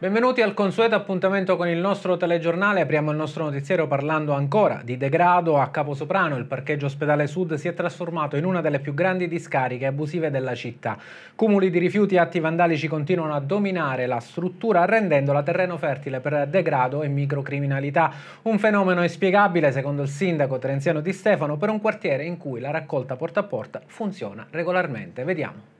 Benvenuti al consueto appuntamento con il nostro telegiornale. Apriamo il nostro notiziario parlando ancora di degrado a Caposoprano. Il parcheggio ospedale Sud si è trasformato in una delle più grandi discariche abusive della città. Cumuli di rifiuti e atti vandalici continuano a dominare la struttura rendendola terreno fertile per degrado e microcriminalità. Un fenomeno inspiegabile, secondo il sindaco Terenziano Di Stefano, per un quartiere in cui la raccolta porta a porta funziona regolarmente. Vediamo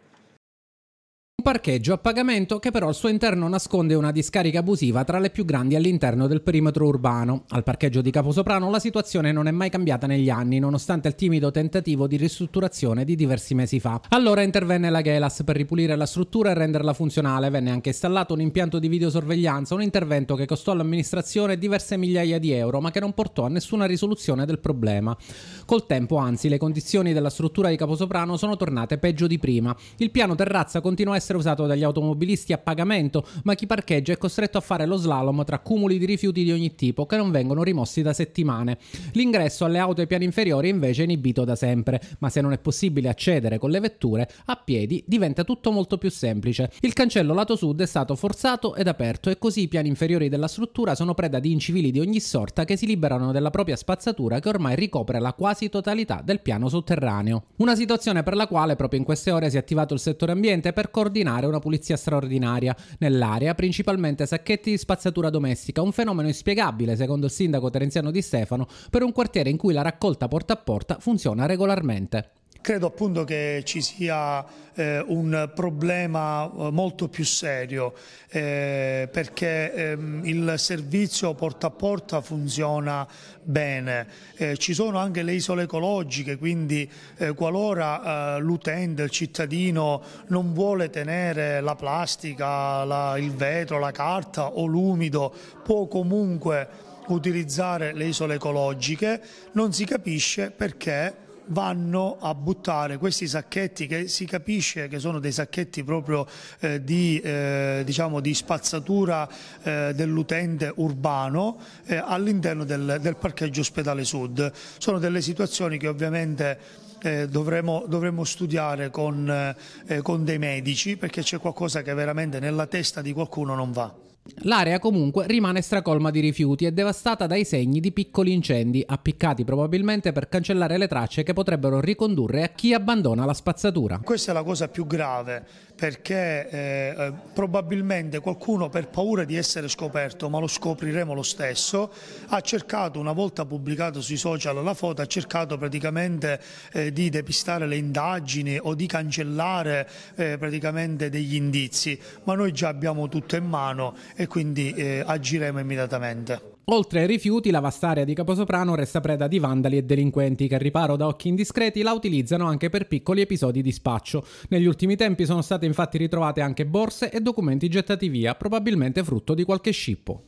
parcheggio a pagamento che però al suo interno nasconde una discarica abusiva tra le più grandi all'interno del perimetro urbano. Al parcheggio di Caposoprano la situazione non è mai cambiata negli anni, nonostante il timido tentativo di ristrutturazione di diversi mesi fa. Allora intervenne la Gelas per ripulire la struttura e renderla funzionale. Venne anche installato un impianto di videosorveglianza, un intervento che costò all'amministrazione diverse migliaia di euro, ma che non portò a nessuna risoluzione del problema. Col tempo, anzi, le condizioni della struttura di Caposoprano sono tornate peggio di prima. Il piano terrazza continua a essere usato dagli automobilisti a pagamento, ma chi parcheggia è costretto a fare lo slalom tra cumuli di rifiuti di ogni tipo che non vengono rimossi da settimane. L'ingresso alle auto ai piani inferiori invece è inibito da sempre, ma se non è possibile accedere con le vetture, a piedi diventa tutto molto più semplice. Il cancello lato sud è stato forzato ed aperto e così i piani inferiori della struttura sono preda di incivili di ogni sorta che si liberano della propria spazzatura che ormai ricopre la quasi totalità del piano sotterraneo. Una situazione per la quale proprio in queste ore si è attivato il settore ambiente per coordinare ordinare una pulizia straordinaria nell'area, principalmente sacchetti di spazzatura domestica, un fenomeno inspiegabile secondo il sindaco Terenziano Di Stefano per un quartiere in cui la raccolta porta a porta funziona regolarmente. Credo appunto che ci sia eh, un problema eh, molto più serio eh, perché ehm, il servizio porta a porta funziona bene. Eh, ci sono anche le isole ecologiche, quindi eh, qualora eh, l'utente, il cittadino non vuole tenere la plastica, la, il vetro, la carta o l'umido, può comunque utilizzare le isole ecologiche, non si capisce perché vanno a buttare questi sacchetti che si capisce che sono dei sacchetti proprio eh, di, eh, diciamo di, spazzatura eh, dell'utente urbano eh, all'interno del, del parcheggio ospedale sud. Sono delle situazioni che ovviamente... Eh, dovremo, dovremo, studiare con, eh, con dei medici perché c'è qualcosa che veramente nella testa di qualcuno non va. L'area comunque rimane stracolma di rifiuti e devastata dai segni di piccoli incendi, appiccati probabilmente per cancellare le tracce che potrebbero ricondurre a chi abbandona la spazzatura. Questa è la cosa più grave perché eh, eh, probabilmente qualcuno per paura di essere scoperto, ma lo scopriremo lo stesso, ha cercato, una volta pubblicato sui social la foto, ha cercato praticamente eh, di depistare le indagini o di cancellare eh, praticamente degli indizi, ma noi già abbiamo tutto in mano e quindi eh, agiremo immediatamente. Oltre ai rifiuti, la vasta area di Caposoprano resta preda di vandali e delinquenti che, al riparo da occhi indiscreti, la utilizzano anche per piccoli episodi di spaccio. Negli ultimi tempi sono state infatti ritrovate anche borse e documenti gettati via, probabilmente frutto di qualche scippo.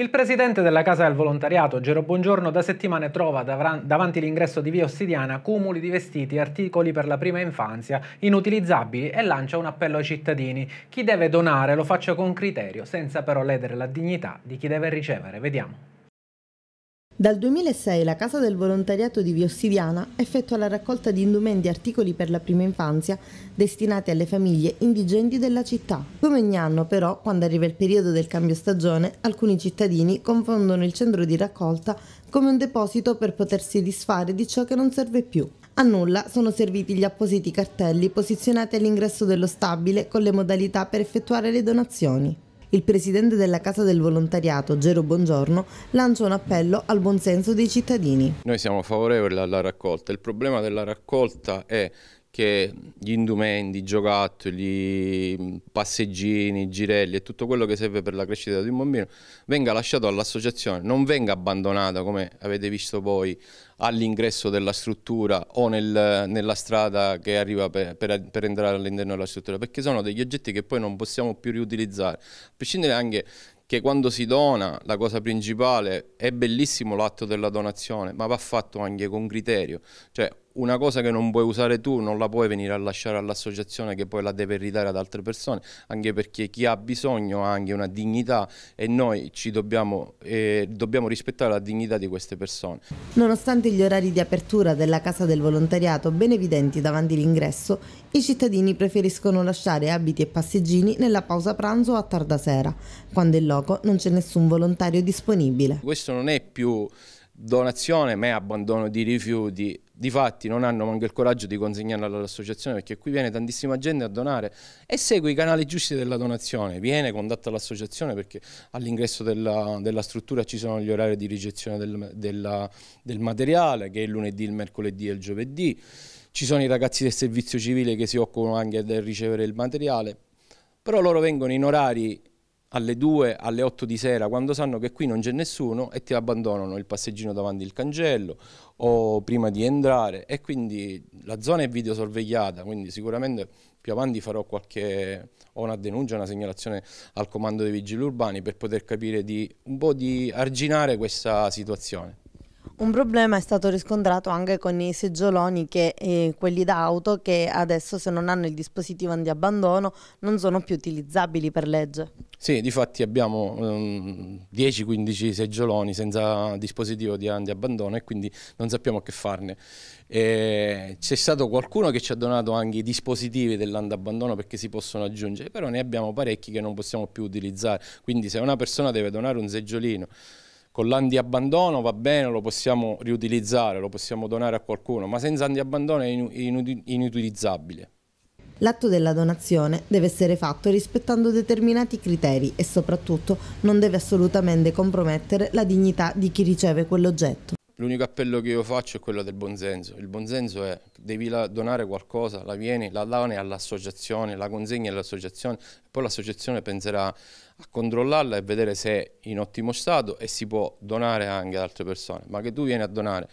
Il presidente della Casa del Volontariato, Gero Buongiorno, da settimane trova davanti l'ingresso di Via Ossidiana cumuli di vestiti e articoli per la prima infanzia inutilizzabili e lancia un appello ai cittadini. Chi deve donare lo faccia con criterio, senza però ledere la dignità di chi deve ricevere. Vediamo. Dal 2006 la Casa del Volontariato di Viossidiana effettua la raccolta di indumenti e articoli per la prima infanzia destinati alle famiglie indigenti della città. Come ogni anno però, quando arriva il periodo del cambio stagione, alcuni cittadini confondono il centro di raccolta come un deposito per potersi disfare di ciò che non serve più. A nulla sono serviti gli appositi cartelli posizionati all'ingresso dello stabile con le modalità per effettuare le donazioni il presidente della Casa del Volontariato, Gero Bongiorno, lancia un appello al buonsenso dei cittadini. Noi siamo favorevoli alla raccolta, il problema della raccolta è che gli indumenti, i giocattoli, passeggini, girelli e tutto quello che serve per la crescita di un bambino venga lasciato all'associazione, non venga abbandonato come avete visto voi all'ingresso della struttura o nel, nella strada che arriva per, per, per entrare all'interno della struttura, perché sono degli oggetti che poi non possiamo più riutilizzare, a prescindere anche che quando si dona la cosa principale è bellissimo l'atto della donazione, ma va fatto anche con criterio, cioè una cosa che non puoi usare tu non la puoi venire a lasciare all'associazione che poi la deve ridare ad altre persone, anche perché chi ha bisogno ha anche una dignità e noi ci dobbiamo, eh, dobbiamo rispettare la dignità di queste persone. Nonostante gli orari di apertura della Casa del Volontariato ben evidenti davanti l'ingresso, i cittadini preferiscono lasciare abiti e passeggini nella pausa pranzo o a tarda sera, quando in loco non c'è nessun volontario disponibile. Questo non è più donazione ma è abbandono di rifiuti Difatti non hanno manco il coraggio di consegnarla all'associazione perché qui viene tantissima gente a donare e segue i canali giusti della donazione, viene, contatta l'associazione perché all'ingresso della, della, struttura ci sono gli orari di ricezione del, della, del materiale che è il lunedì, il mercoledì e il giovedì, ci sono i ragazzi del servizio civile che si occupano anche del ricevere il materiale, però loro vengono in orari alle 2, alle 8 di sera, quando sanno che qui non c'è nessuno e ti abbandonano il passeggino davanti al cancello o prima di entrare e quindi la zona è videosorvegliata, quindi sicuramente più avanti farò qualche o una denuncia, una segnalazione al comando dei vigili urbani per poter capire di un po' di arginare questa situazione. Un problema è stato riscontrato anche con i seggioloni che eh, quelli d'auto che adesso se non hanno il dispositivo antiabbandono non sono più utilizzabili per legge. Sì, difatti abbiamo um, ehm, 10-15 seggioloni senza dispositivo di antiabbandono e quindi non sappiamo che farne. c'è stato qualcuno che ci ha donato anche i dispositivi dell'antiabbandono perché si possono aggiungere, però ne abbiamo parecchi che non possiamo più utilizzare. Quindi se una persona deve donare un seggiolino con l'andi abbandono va bene, lo possiamo riutilizzare, lo possiamo donare a qualcuno, ma senza andi abbandono è inutilizzabile. L'atto della donazione deve essere fatto rispettando determinati criteri e soprattutto non deve assolutamente compromettere la dignità di chi riceve quell'oggetto. L'unico appello che io faccio è quello del buonsenso. Il buonsenso è devi donare qualcosa, la vieni, la doni all'associazione, la consegni all'associazione, poi l'associazione penserà a controllarla e vedere se è in ottimo stato e si può donare anche ad altre persone. Ma che tu vieni a donare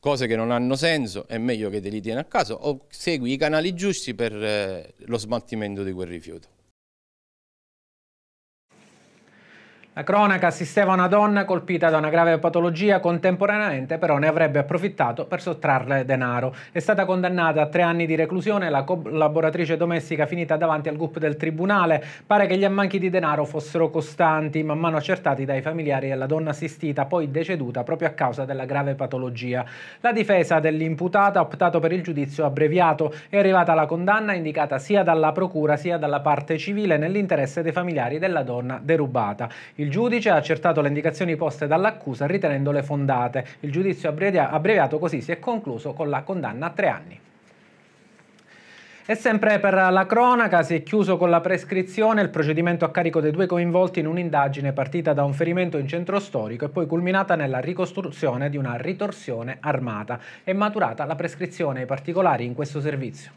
cose che non hanno senso, è meglio che te li tieni a caso o segui i canali giusti per eh, lo smaltimento di quel rifiuto. La cronaca assisteva una donna colpita da una grave patologia, contemporaneamente però ne avrebbe approfittato per sottrarle denaro. È stata condannata a tre anni di reclusione la collaboratrice domestica finita davanti al gruppo del tribunale. Pare che gli ammanchi di denaro fossero costanti, man mano accertati dai familiari della donna assistita, poi deceduta proprio a causa della grave patologia. La difesa dell'imputata ha optato per il giudizio abbreviato. È arrivata la condanna indicata sia dalla procura sia dalla parte civile nell'interesse dei familiari della donna derubata. Il il giudice ha accertato le indicazioni poste dall'accusa ritenendole fondate. Il giudizio abbreviato così si è concluso con la condanna a tre anni. E sempre per la cronaca si è chiuso con la prescrizione il procedimento a carico dei due coinvolti in un'indagine partita da un ferimento in centro storico e poi culminata nella ricostruzione di una ritorsione armata. È maturata la prescrizione ai particolari in questo servizio.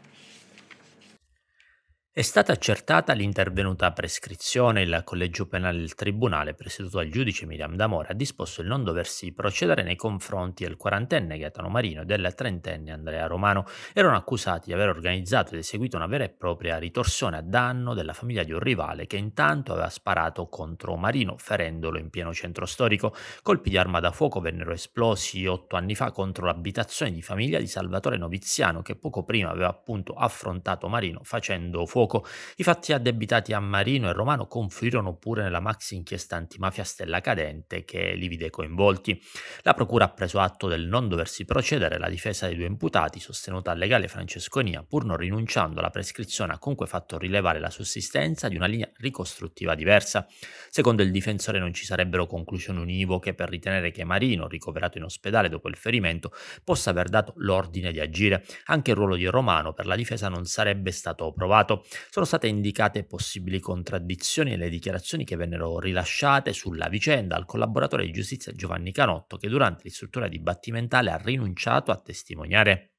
È stata accertata l'intervenuta prescrizione, il collegio penale del tribunale, presieduto dal giudice Miriam D'Amore, ha disposto il non doversi procedere nei confronti del quarantenne Gaetano Marino e del trentenne Andrea Romano. Erano accusati di aver organizzato ed eseguito una vera e propria ritorsione a danno della famiglia di un rivale che intanto aveva sparato contro Marino, ferendolo in pieno centro storico. Colpi di arma da fuoco vennero esplosi otto anni fa contro l'abitazione di famiglia di Salvatore Noviziano, che poco prima aveva appunto affrontato Marino facendo fuoco fuoco. I fatti addebitati a Marino e Romano confluirono pure nella maxi inchiesta antimafia Stella Cadente che li vide coinvolti. La procura ha preso atto del non doversi procedere alla difesa dei due imputati, sostenuta al legale Francesconia, pur non rinunciando alla prescrizione, ha comunque fatto rilevare la sussistenza di una linea ricostruttiva diversa. Secondo il difensore non ci sarebbero conclusioni univoche per ritenere che Marino, ricoverato in ospedale dopo il ferimento, possa aver dato l'ordine di agire. Anche il ruolo di Romano per la difesa non sarebbe stato provato. Sono state indicate possibili contraddizioni nelle dichiarazioni che vennero rilasciate sulla vicenda al collaboratore di giustizia Giovanni Canotto che durante l'istruttura dibattimentale ha rinunciato a testimoniare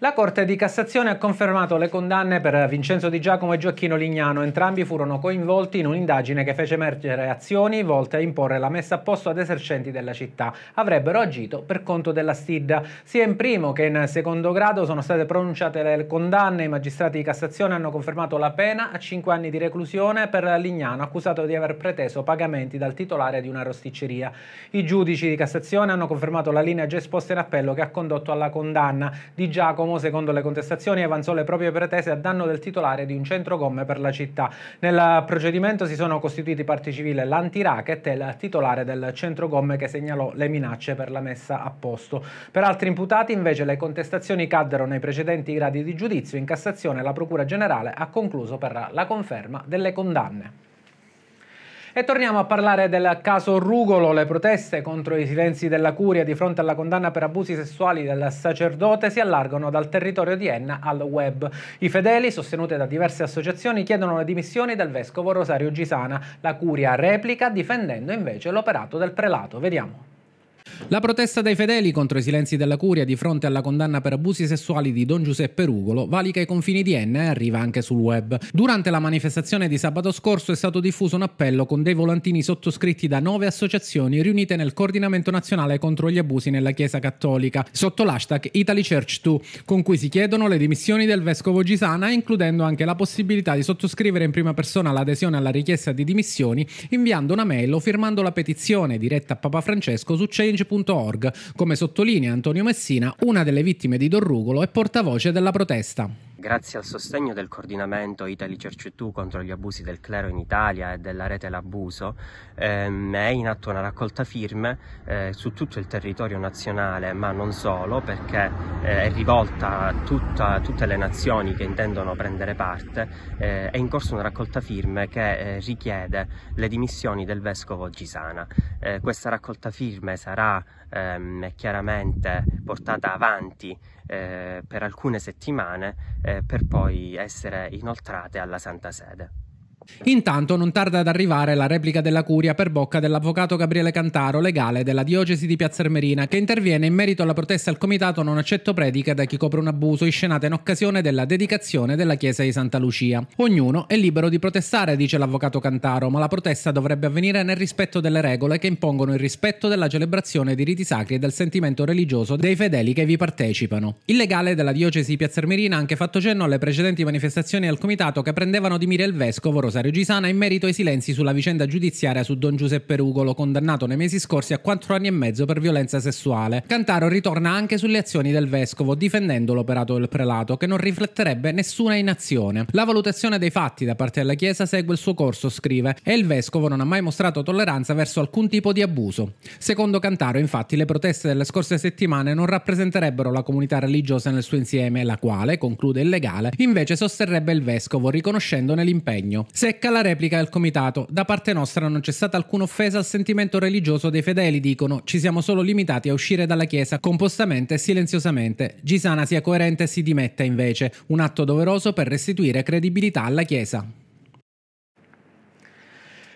la Corte di Cassazione ha confermato le condanne per Vincenzo Di Giacomo e Gioacchino Lignano. Entrambi furono coinvolti in un'indagine che fece emergere azioni volte a imporre la messa a posto ad esercenti della città. Avrebbero agito per conto della STID. Sia in primo che in secondo grado sono state pronunciate le condanne. I magistrati di Cassazione hanno confermato la pena a 5 anni di reclusione per Lignano, accusato di aver preteso pagamenti dal titolare di una rosticceria. I giudici di Cassazione hanno confermato la linea già esposta in appello che ha condotto alla condanna. Di Giacomo Como, secondo le contestazioni, avanzò le proprie pretese a danno del titolare di un centro gomme per la città. Nel procedimento si sono costituiti parti civile l'antiracket e il titolare del centro gomme che segnalò le minacce per la messa a posto. Per altri imputati, invece, le contestazioni caddero nei precedenti gradi di giudizio. In Cassazione la Procura Generale ha concluso per la conferma delle condanne. E torniamo a parlare del caso Rugolo, le proteste contro i silenzi della curia di fronte alla condanna per abusi sessuali del sacerdote si allargano dal territorio di Enna al web. I fedeli, sostenuti da diverse associazioni, chiedono le dimissioni del vescovo Rosario Gisana. La curia replica difendendo invece l'operato del prelato. Vediamo. La protesta dei fedeli contro i silenzi della curia di fronte alla condanna per abusi sessuali di Don Giuseppe Rugolo valica i confini di Enna e arriva anche sul web. Durante la manifestazione di sabato scorso è stato diffuso un appello con dei volantini sottoscritti da nove associazioni riunite nel Coordinamento Nazionale contro gli abusi nella Chiesa Cattolica, sotto l'hashtag Italy 2, con cui si chiedono le dimissioni del vescovo Gisana, includendo anche la possibilità di sottoscrivere in prima persona l'adesione alla richiesta di dimissioni inviando una mail o firmando la petizione diretta a Papa Francesco su Change Voce.org, come sottolinea Antonio Messina, una delle vittime di Dorrugolo e portavoce della protesta. Grazie al sostegno del coordinamento Italy Church contro gli abusi del clero in Italia e della rete L'Abuso, ehm, è in atto una raccolta firme eh, su tutto il territorio nazionale, ma non solo, perché eh, è rivolta a tutta, tutte le nazioni che intendono prendere parte. Eh, è in corso una raccolta firme che eh, richiede le dimissioni del vescovo Gisana. Eh, questa raccolta firme sarà ehm, chiaramente portata avanti eh, per alcune settimane eh, per poi essere inoltrate alla Santa Sede. Intanto non tarda ad arrivare la replica della curia per bocca dell'avvocato Gabriele Cantaro, legale della diocesi di Piazza Piazzermerina, che interviene in merito alla protesta al comitato Non accetto predica da chi copre un abuso iscenata in occasione della dedicazione della chiesa di Santa Lucia. Ognuno è libero di protestare, dice l'avvocato Cantaro, ma la protesta dovrebbe avvenire nel rispetto delle regole che impongono il rispetto della celebrazione di riti sacri e del sentimento religioso dei fedeli che vi partecipano. Il legale della diocesi di Piazza Piazzermerina ha anche fatto cenno alle precedenti manifestazioni al comitato che prendevano di mira il vescovo Rosario Rosario Gisana in merito ai silenzi sulla vicenda giudiziaria su Don Giuseppe Rugolo, condannato nei mesi scorsi a 4 anni e mezzo per violenza sessuale. Cantaro ritorna anche sulle azioni del vescovo, difendendo l'operato del prelato, che non rifletterebbe nessuna inazione. La valutazione dei fatti da parte della Chiesa segue il suo corso, scrive, e il vescovo non ha mai mostrato tolleranza verso alcun tipo di abuso. Secondo Cantaro, infatti, le proteste delle scorse settimane non rappresenterebbero la comunità religiosa nel suo insieme, la quale, conclude il legale, invece sosterrebbe il vescovo, riconoscendone l'impegno. Se Secca la replica del comitato. Da parte nostra non c'è stata alcuna offesa al sentimento religioso dei fedeli, dicono. Ci siamo solo limitati a uscire dalla chiesa compostamente e silenziosamente. Gisana sia coerente e si dimetta invece. Un atto doveroso per restituire credibilità alla chiesa.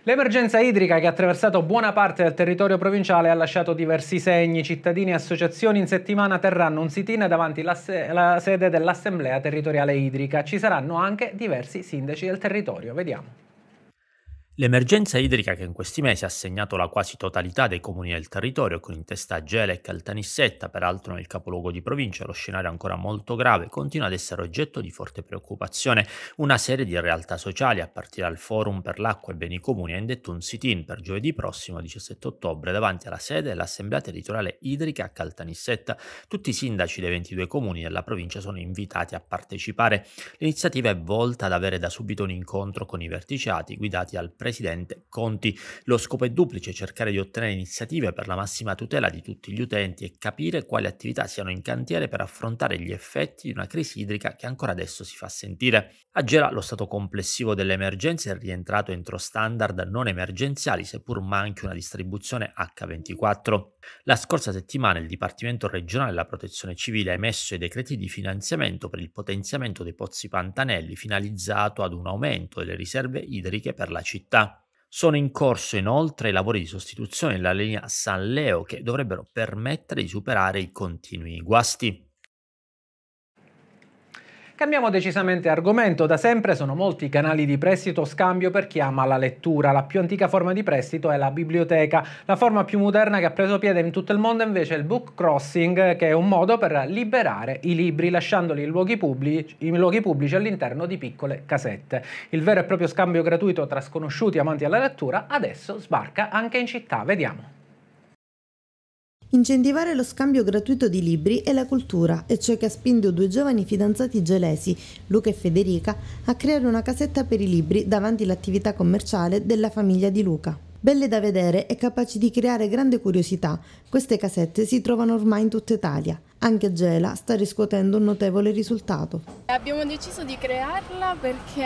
L'emergenza idrica che ha attraversato buona parte del territorio provinciale ha lasciato diversi segni. Cittadini e associazioni in settimana terranno un sit-in davanti alla sede dell'Assemblea Territoriale Idrica. Ci saranno anche diversi sindaci del territorio. Vediamo. L'emergenza idrica che in questi mesi ha segnato la quasi totalità dei comuni del territorio, con in testa Gela e Caltanissetta, peraltro nel capoluogo di provincia, lo scenario è ancora molto grave, continua ad essere oggetto di forte preoccupazione. Una serie di realtà sociali, a partire dal Forum per l'acqua e beni comuni, ha indetto un sit-in per giovedì prossimo 17 ottobre davanti alla sede dell'Assemblea Territoriale Idrica a Caltanissetta. Tutti i sindaci dei 22 comuni della provincia sono invitati a partecipare. L'iniziativa è volta ad avere da subito un incontro con i verticiati guidati dal presidente Conti. Lo scopo è duplice, cercare di ottenere iniziative per la massima tutela di tutti gli utenti e capire quali attività siano in cantiere per affrontare gli effetti di una crisi idrica che ancora adesso si fa sentire. A Gera lo stato complessivo delle emergenze è rientrato entro standard non emergenziali, seppur manchi una distribuzione H24. La scorsa settimana il Dipartimento regionale della Protezione Civile ha emesso i decreti di finanziamento per il potenziamento dei pozzi pantanelli finalizzato ad un aumento delle riserve idriche per la città città. Sono in corso inoltre i lavori di sostituzione della linea San Leo che dovrebbero permettere di superare i continui guasti. Cambiamo decisamente argomento, da sempre sono molti i canali di prestito o scambio per chi ama la lettura, la più antica forma di prestito è la biblioteca, la forma più moderna che ha preso piede in tutto il mondo è invece il book crossing che è un modo per liberare i libri lasciandoli in luoghi pubblici, in luoghi pubblici all'interno di piccole casette. Il vero e proprio scambio gratuito tra sconosciuti amanti alla lettura adesso sbarca anche in città, vediamo. Incentivare lo scambio gratuito di libri e la cultura è ciò che ha spinto due giovani fidanzati gelesi, Luca e Federica, a creare una casetta per i libri davanti all'attività commerciale della famiglia di Luca. Belle da vedere e capaci di creare grande curiosità, queste casette si trovano ormai in tutta Italia. Anche Gela sta riscuotendo un notevole risultato. Abbiamo deciso di crearla perché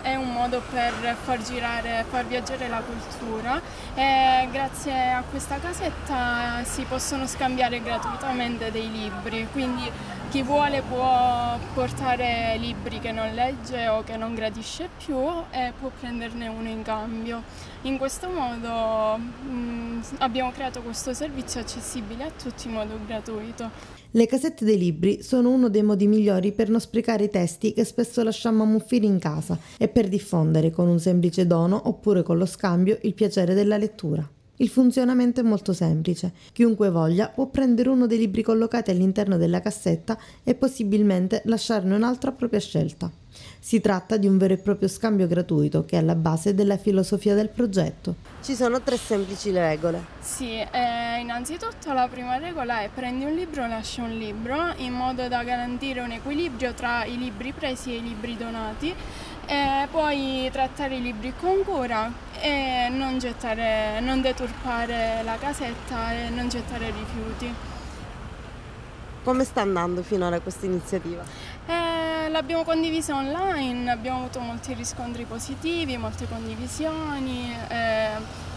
è un modo per far girare, far viaggiare la cultura e grazie a questa casetta si possono scambiare gratuitamente dei libri, quindi chi vuole può portare libri che non legge o che non gradisce più e può prenderne uno in cambio. In questo modo mh, mm, abbiamo creato questo servizio accessibile a tutti in modo gratuito. Le casette dei libri sono uno dei modi migliori per non sprecare i testi che spesso lasciamo ammuffire in casa e per diffondere con un semplice dono oppure con lo scambio il piacere della lettura. Il funzionamento è molto semplice. Chiunque voglia può prendere uno dei libri collocati all'interno della cassetta e possibilmente lasciarne un altro a propria scelta. Si tratta di un vero e proprio scambio gratuito che è alla base della filosofia del progetto. Ci sono tre semplici regole. Sì, eh, innanzitutto la prima regola è prendi un libro, lascia un libro, in modo da garantire un equilibrio tra i libri presi e i libri donati. E poi trattare i libri con cura e non, gettare, non deturpare la casetta e non gettare rifiuti. Come sta andando finora questa iniziativa? l'abbiamo condivisa online, abbiamo avuto molti riscontri positivi, molte condivisioni, eh,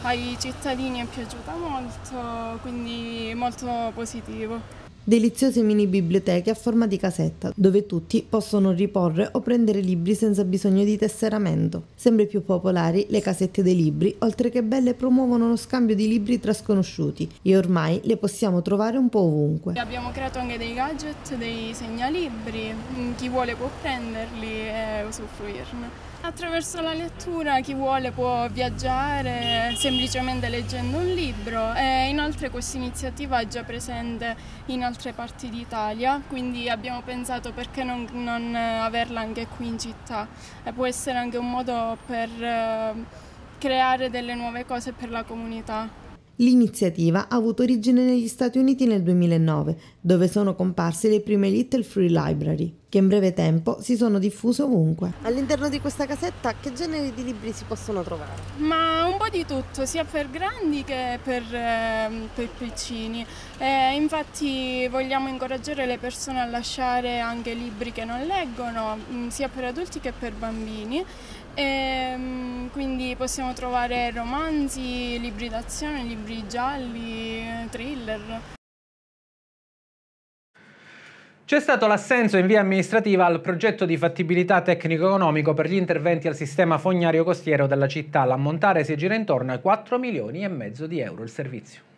ai cittadini è piaciuta molto, quindi molto positivo. Deliziose mini biblioteche a forma di casetta, dove tutti possono riporre o prendere libri senza bisogno di tesseramento. Sempre più popolari le casette dei libri, oltre che belle promuovono lo scambio di libri tra sconosciuti e ormai le possiamo trovare un po' ovunque. Abbiamo creato anche dei gadget, dei segnalibri, chi vuole può prenderli e usufruirne. Attraverso la lettura chi vuole può viaggiare semplicemente leggendo un libro e inoltre questa iniziativa è già presente in altre parti d'Italia, quindi abbiamo pensato perché non, non averla anche qui in città e può essere anche un modo per eh, creare delle nuove cose per la comunità. L'iniziativa ha avuto origine negli Stati Uniti nel 2009, dove sono comparse le prime Little Free Library, che in breve tempo si sono diffuse ovunque. All'interno di questa casetta che generi di libri si possono trovare? Ma un po' di tutto, sia per grandi che per, eh, per piccini. Eh, infatti vogliamo incoraggiare le persone a lasciare anche libri che non leggono, mm, sia per adulti che per bambini. E, ehm, quindi possiamo trovare romanzi, libri d'azione, libri gialli, thriller. C'è stato l'assenso in via amministrativa al progetto di fattibilità tecnico-economico per gli interventi al sistema fognario costiero della città. L'ammontare si gira intorno ai 4 milioni e mezzo di euro il servizio.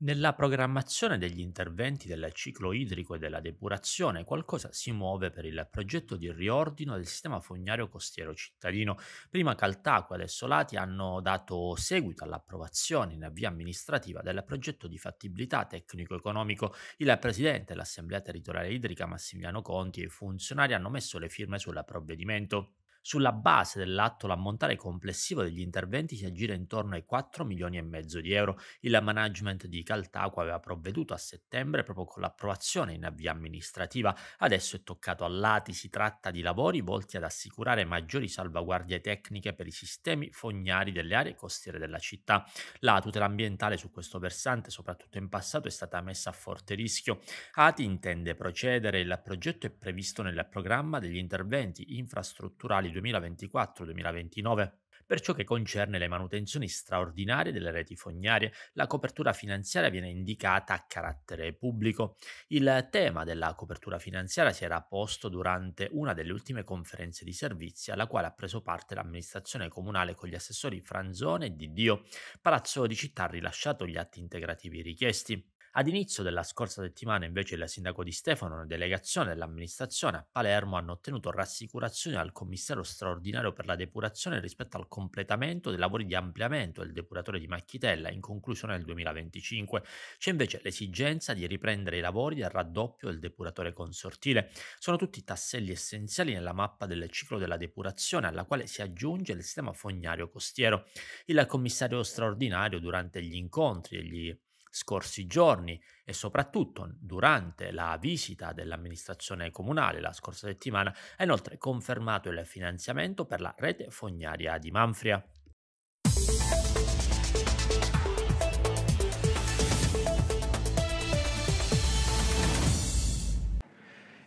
Nella programmazione degli interventi del ciclo idrico e della depurazione qualcosa si muove per il progetto di riordino del sistema fognario costiero cittadino. Prima Caltacqua e Solati hanno dato seguito all'approvazione in via amministrativa del progetto di fattibilità tecnico-economico. Il presidente dell'Assemblea Territoriale Idrica Massimiliano Conti e i funzionari hanno messo le firme sul provvedimento. Sulla base dell'atto l'ammontare complessivo degli interventi si aggira intorno ai 4 milioni e mezzo di euro. Il management di Caltaco aveva provveduto a settembre proprio con l'approvazione in avvia amministrativa. Adesso è toccato a lati, si tratta di lavori volti ad assicurare maggiori salvaguardie tecniche per i sistemi fognari delle aree costiere della città. La tutela ambientale su questo versante, soprattutto in passato, è stata messa a forte rischio. ATI intende procedere, il progetto è previsto nel programma degli interventi infrastrutturali 2024-2029 per ciò che concerne le manutenzioni straordinarie delle reti fognarie, la copertura finanziaria viene indicata a carattere pubblico. Il tema della copertura finanziaria si era posto durante una delle ultime conferenze di servizi alla quale ha preso parte l'amministrazione comunale con gli assessori Franzone e Di Dio. Palazzo di Città ha rilasciato gli atti integrativi richiesti. Ad inizio della scorsa settimana invece il sindaco di Stefano e una delegazione dell'amministrazione a Palermo hanno ottenuto rassicurazioni dal commissario straordinario per la depurazione rispetto al completamento dei lavori di ampliamento del depuratore di Macchitella in conclusione nel 2025. C'è invece l'esigenza di riprendere i lavori del raddoppio del depuratore consortile. Sono tutti tasselli essenziali nella mappa del ciclo della depurazione alla quale si aggiunge il sistema fognario costiero. Il commissario straordinario durante gli incontri e gli scorsi giorni e soprattutto durante la visita dell'amministrazione comunale la scorsa settimana ha inoltre confermato il finanziamento per la rete fognaria di Manfria.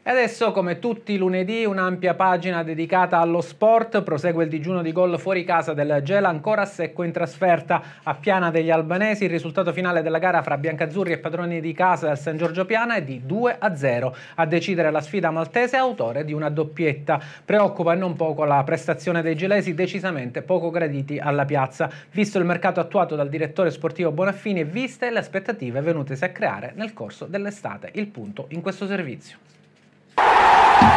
E adesso, come tutti i lunedì, un'ampia pagina dedicata allo sport. Prosegue il digiuno di gol fuori casa del Gela, ancora a secco in trasferta a Piana degli Albanesi. Il risultato finale della gara fra Biancazzurri e padroni di casa del San Giorgio Piana è di 2 0. A decidere la sfida maltese, autore di una doppietta. Preoccupa e non poco la prestazione dei gelesi, decisamente poco graditi alla piazza, visto il mercato attuato dal direttore sportivo Bonaffini e viste le aspettative venutesi a creare nel corso dell'estate. Il punto in questo servizio.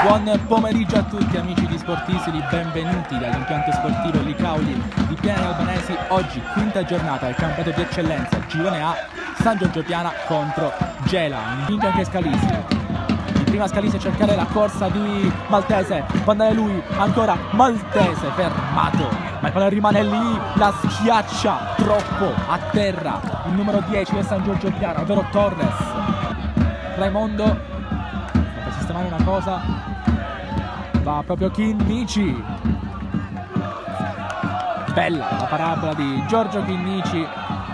Buon pomeriggio a tutti amici di Sportisili, benvenuti dall'impianto sportivo Licauli di Piana Albanesi. Oggi quinta giornata del campionato di eccellenza Girone A San Giorgio Piana contro Gela. Vince anche Scalisi. Il prima Scalisi a cercare la corsa di Maltese, può andare lui, ancora Maltese fermato. Ma il pallone rimane lì, la schiaccia troppo a terra. Il numero 10 è San Giorgio Piana, ovvero Torres. Raimondo sanare una cosa va proprio Chinnici bella la parabola di Giorgio Chinnici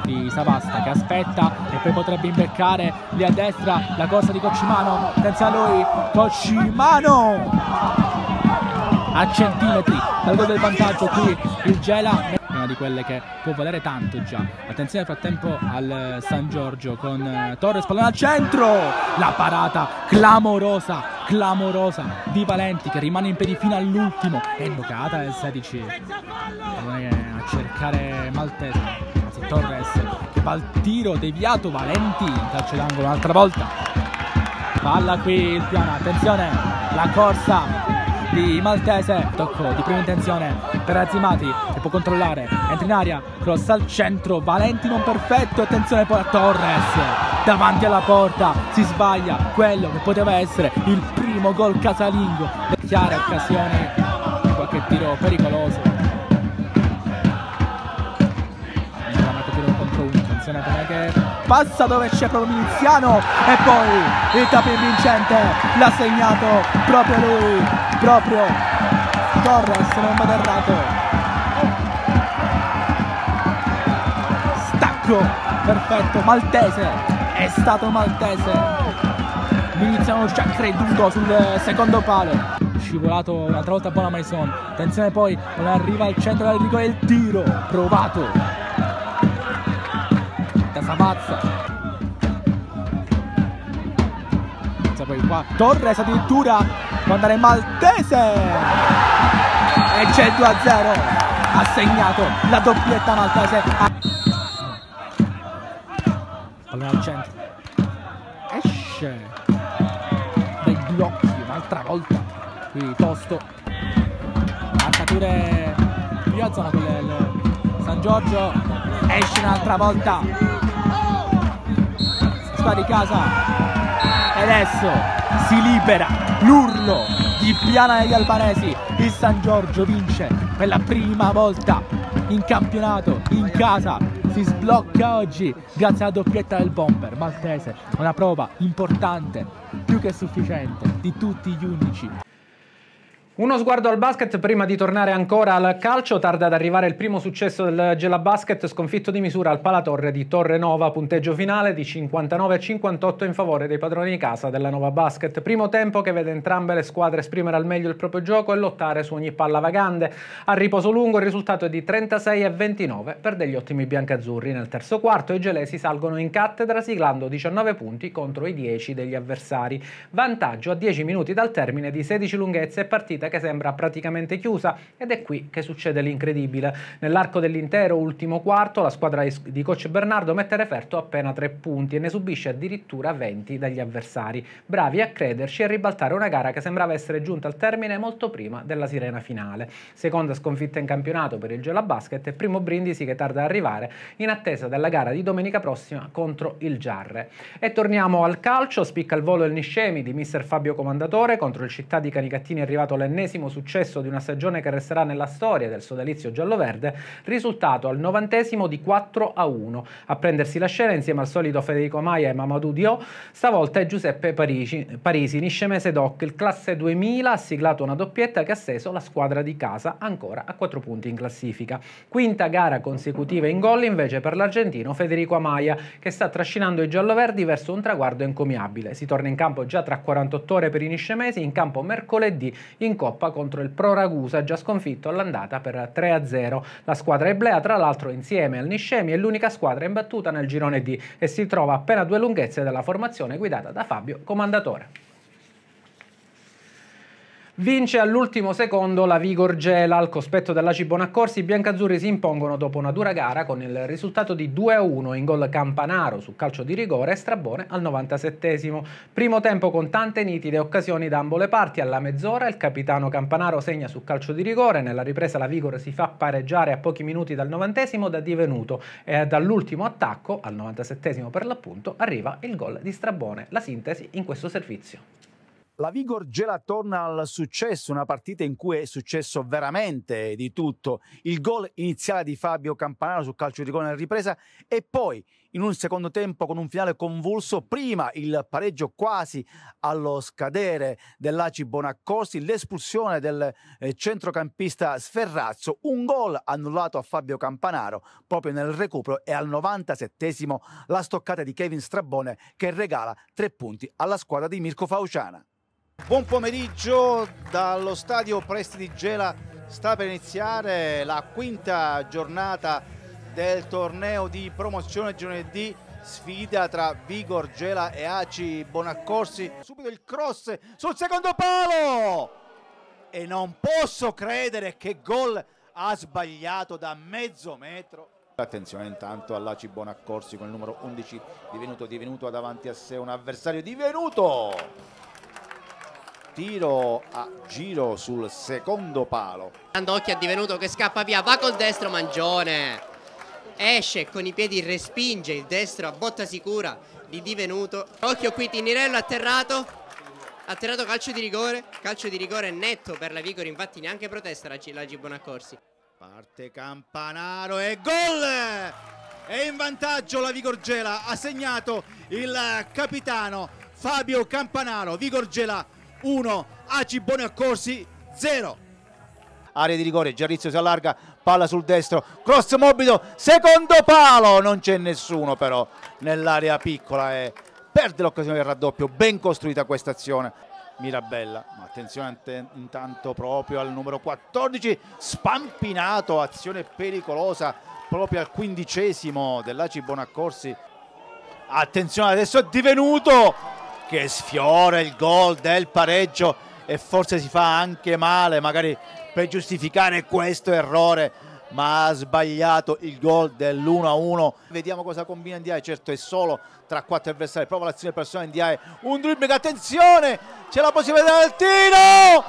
di Savasta che aspetta e poi potrebbe imbeccare lì a destra la corsa di Coccimano senza lui Coccimano a centimetri dal gol del vantaggio qui il Gela di quelle che può valere tanto già. Attenzione nel frattempo al eh, San Giorgio con eh, Torres, pallone al centro, la parata clamorosa, clamorosa di Valenti che rimane in piedi fino all'ultimo, è bloccata del 16, a cercare Maltese, anzi Torres che va al tiro deviato, Valenti, calcio d'angolo un'altra volta, palla qui il piano, attenzione, la corsa di Maltese, tocco di prima intenzione per Azimati che può controllare, entra in aria, cross al centro, Valenti non perfetto, attenzione poi a Torres davanti alla porta si sbaglia quello che poteva essere il primo gol casalingo chiara occasione qualche tiro pericoloso passa dove c'è proprio Miliziano e poi il tapin vincente l'ha segnato proprio lui proprio Torres non va errato stacco perfetto Maltese è stato Maltese Miliziano già creduto sul secondo palo scivolato un'altra volta buona Maison attenzione poi non arriva al centro della rigore il tiro provato da Savazza poi qua Torres addirittura può andare Maltese e c'è il 2 a 0 ha segnato la doppietta maltese pallone al centro esce dai blocchi un'altra volta qui Tosto marcature più a zona con del San Giorgio esce un'altra volta si di casa e adesso si libera l'urlo di Piana degli Albanesi il San Giorgio vince per la prima volta in campionato, in casa. Si sblocca oggi grazie alla doppietta del bomber maltese. Una prova importante, più che sufficiente, di tutti gli unici. Uno sguardo al basket prima di tornare ancora al calcio, tarda ad arrivare il primo successo del Gela Basket, sconfitto di misura al Palatorre di Torrenova, punteggio finale di 59 58 in favore dei padroni di casa della Nova Basket. Primo tempo che vede entrambe le squadre esprimere al meglio il proprio gioco e lottare su ogni palla vagante. A riposo lungo il risultato è di 36 29 per degli ottimi biancazzurri. Nel terzo quarto i gelesi salgono in cattedra siglando 19 punti contro i 10 degli avversari. Vantaggio a 10 minuti dal termine di 16 lunghezze e partita che sembra praticamente chiusa ed è qui che succede l'incredibile. Nell'arco dell'intero ultimo quarto la squadra di coach Bernardo mette referto appena 3 punti e ne subisce addirittura 20 dagli avversari, bravi a crederci e a ribaltare una gara che sembrava essere giunta al termine molto prima della sirena finale. Seconda sconfitta in campionato per il Gela Basket e primo brindisi che tarda ad arrivare in attesa della gara di domenica prossima contro il Giarre. E torniamo al calcio, spicca al volo il Niscemi di mister Fabio Comandatore contro il Città di Canicattini arrivato l'ennesimo l'ennesimo successo di una stagione che resterà nella storia del sodalizio giallo-verde, risultato al novantesimo di 4 a 1. A prendersi la scena insieme al solito Federico Maia e Mamadou Dio, stavolta è Giuseppe Parigi, Parisi, niscemese doc, il classe 2000, ha siglato una doppietta che ha steso la squadra di casa ancora a 4 punti in classifica. Quinta gara consecutiva in gol invece per l'argentino Federico Amaia che sta trascinando i gialloverdi verso un traguardo encomiabile. Si torna in campo già tra 48 ore per i niscemesi, in campo mercoledì in Coppa contro il Pro Ragusa, già sconfitto all'andata per 3-0. La squadra eblea, tra l'altro, insieme al Niscemi, è l'unica squadra imbattuta nel girone D e si trova appena due lunghezze dalla formazione guidata da Fabio Comandatore. Vince all'ultimo secondo la Vigor Gela al cospetto della Cibona Corsi, I biancazzurri si impongono dopo una dura gara con il risultato di 2-1 in gol Campanaro su calcio di rigore e Strabone al 97 Primo tempo con tante nitide occasioni da ambo le parti. Alla mezz'ora il capitano Campanaro segna su calcio di rigore. Nella ripresa la Vigor si fa pareggiare a pochi minuti dal 90 da divenuto e dall'ultimo attacco al 97 per l'appunto arriva il gol di Strabone. La sintesi in questo servizio. La Vigor Gela torna al successo, una partita in cui è successo veramente di tutto. Il gol iniziale di Fabio Campanaro sul calcio di rigore in ripresa e poi in un secondo tempo con un finale convulso, prima il pareggio quasi allo scadere dell'Aci Bonaccorsi, l'espulsione del eh, centrocampista Sferrazzo, un gol annullato a Fabio Campanaro proprio nel recupero e al 97 la stoccata di Kevin Strabone che regala tre punti alla squadra di Mirko Fauciana. Buon pomeriggio dallo stadio Presti di Gela sta per iniziare la quinta giornata del torneo di promozione giovedì sfida tra Vigor Gela e Aci Bonaccorsi subito il cross sul secondo palo e non posso credere che gol ha sbagliato da mezzo metro Attenzione intanto all'Aci Bonaccorsi con il numero 11 divenuto, divenuto davanti a sé un avversario divenuto tiro a giro sul secondo palo. Andocchi è divenuto che scappa via, va col destro Mangione. Esce con i piedi, respinge il destro a botta sicura di divenuto. Occhio qui, Tinirello atterrato. Atterrato calcio di rigore, calcio di rigore netto per la Vigori, infatti neanche protesta la, G la Gibonaccorsi. Parte Campanaro e gol! E in vantaggio la Vigorgela, ha segnato il capitano Fabio Campanaro, Vigorgela 1, Aci Boni Accorsi 0 area di rigore, Giarrizio si allarga, palla sul destro, cross morbido, secondo palo, non c'è nessuno però nell'area piccola e perde l'occasione del raddoppio, ben costruita questa azione. Mirabella, ma attenzione intanto proprio al numero 14, spampinato, azione pericolosa proprio al quindicesimo dell'Aci Bonaccorsi. Attenzione, adesso è divenuto che sfiora il gol del pareggio e forse si fa anche male magari per giustificare questo errore ma ha sbagliato il gol dell'1-1 vediamo cosa combina Ndiaye certo è solo tra quattro avversari prova l'azione personale Ndiaye un dribbling attenzione c'è la possibilità del tiro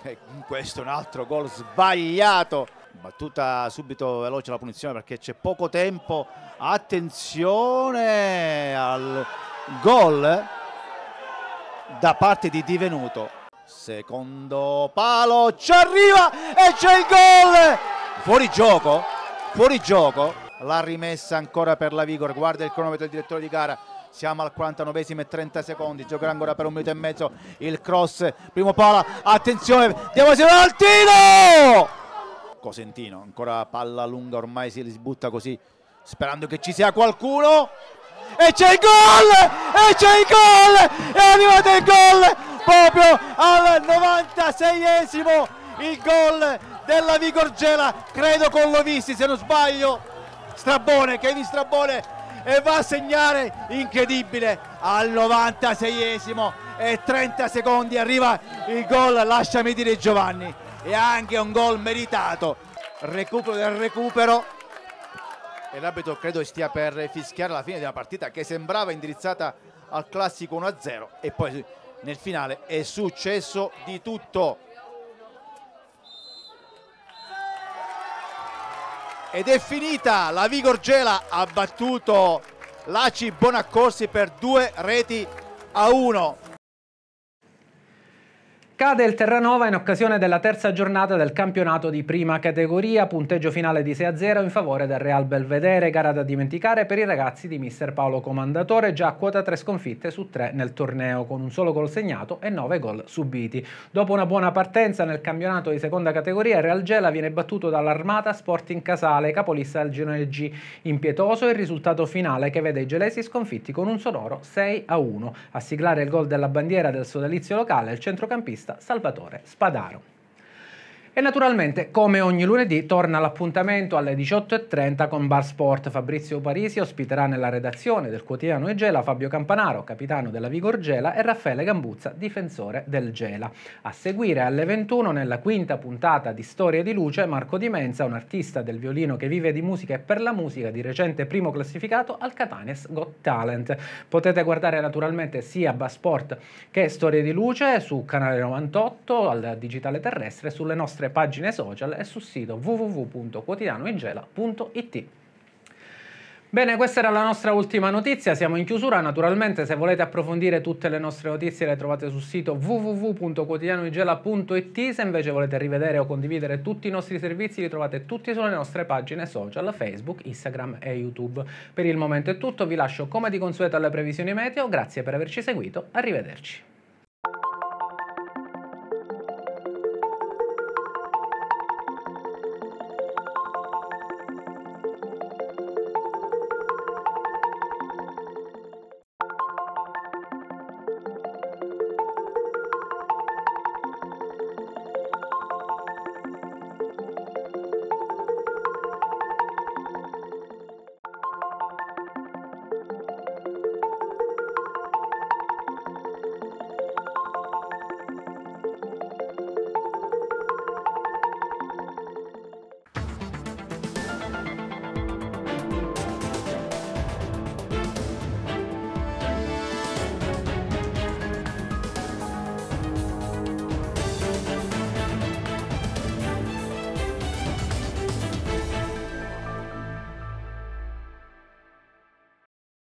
e questo è un altro gol sbagliato battuta subito veloce la punizione perché c'è poco tempo attenzione al gol da parte di Divenuto secondo palo ci arriva e c'è il gol fuori gioco fuori gioco la rimessa ancora per la Vigor guarda il cronometro del direttore di gara siamo al 49esimo e 30 secondi giocherà ancora per un minuto e mezzo il cross primo palo attenzione Diamo al tiro Cosentino, ancora palla lunga, ormai si risbutta così, sperando che ci sia qualcuno. E c'è il gol! E c'è il gol! È arrivato il gol proprio al 96esimo, il gol della Vigorgela, credo con Lovisti se non sbaglio, Strabone, Kevin Strabone e va a segnare incredibile al 96esimo e 30 secondi arriva il gol, lasciami dire Giovanni e anche un gol meritato. Recupero del recupero. E l'arbitro credo stia per fischiare la fine della partita che sembrava indirizzata al classico 1-0 e poi nel finale è successo di tutto. Ed è finita, la Vigorgela ha battuto l'Aci Bonaccorsi per due reti a uno. Cade il Terranova in occasione della terza giornata del campionato di prima categoria, punteggio finale di 6-0 in favore del Real Belvedere, gara da dimenticare per i ragazzi di mister Paolo Comandatore, già a quota 3 sconfitte su 3 nel torneo, con un solo gol segnato e 9 gol subiti. Dopo una buona partenza nel campionato di seconda categoria, il Real Gela viene battuto dall'Armata Sporting Casale, capolista del Girone G. Impietoso il risultato finale che vede i gelesi sconfitti con un sonoro 6-1. A siglare il gol della bandiera del sodalizio locale, il centrocampista Salvatore Spadaro. E naturalmente, come ogni lunedì, torna l'appuntamento alle 18.30 con Bar Sport. Fabrizio Parisi ospiterà nella redazione del quotidiano Egela Fabio Campanaro, capitano della Vigor Gela, e Raffaele Gambuzza, difensore del Gela. A seguire alle 21 nella quinta puntata di Storie di Luce, Marco Di Menza, un artista del violino che vive di musica e per la musica, di recente primo classificato al Catania's Got Talent. Potete guardare naturalmente sia Basport che Storie di Luce su Canale 98, al digitale terrestre, sulle nostre nostre pagine social e sul sito www.quotidianoigela.it. Bene, questa era la nostra ultima notizia, siamo in chiusura, naturalmente se volete approfondire tutte le nostre notizie le trovate sul sito www.quotidianoigela.it, se invece volete rivedere o condividere tutti i nostri servizi li trovate tutti sulle nostre pagine social, Facebook, Instagram e YouTube. Per il momento è tutto, vi lascio come di consueto alle previsioni meteo, grazie per averci seguito, arrivederci.